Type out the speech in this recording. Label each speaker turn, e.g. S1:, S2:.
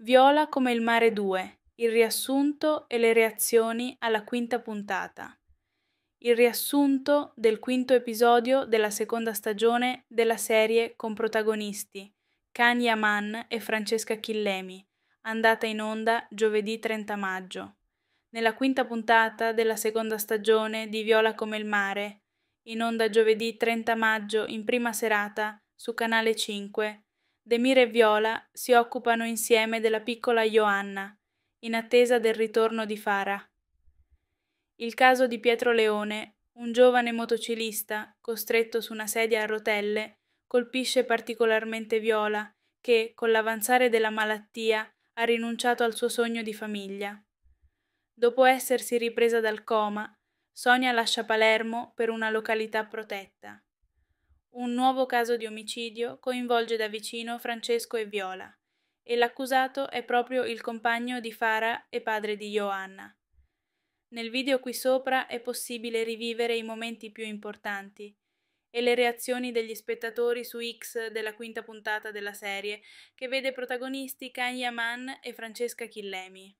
S1: Viola come il mare 2, il riassunto e le reazioni alla quinta puntata. Il riassunto del quinto episodio della seconda stagione della serie con protagonisti Kanye Aman e Francesca Chillemi, andata in onda giovedì 30 maggio. Nella quinta puntata della seconda stagione di Viola come il mare, in onda giovedì 30 maggio in prima serata su Canale 5, Demir e Viola si occupano insieme della piccola Joanna, in attesa del ritorno di Fara. Il caso di Pietro Leone, un giovane motocilista costretto su una sedia a rotelle, colpisce particolarmente Viola, che, con l'avanzare della malattia, ha rinunciato al suo sogno di famiglia. Dopo essersi ripresa dal coma, Sonia lascia Palermo per una località protetta. Un nuovo caso di omicidio coinvolge da vicino Francesco e Viola e l'accusato è proprio il compagno di Fara e padre di Johanna. Nel video qui sopra è possibile rivivere i momenti più importanti e le reazioni degli spettatori su X della quinta puntata della serie, che vede protagonisti Kanye Mann e Francesca Chillemi.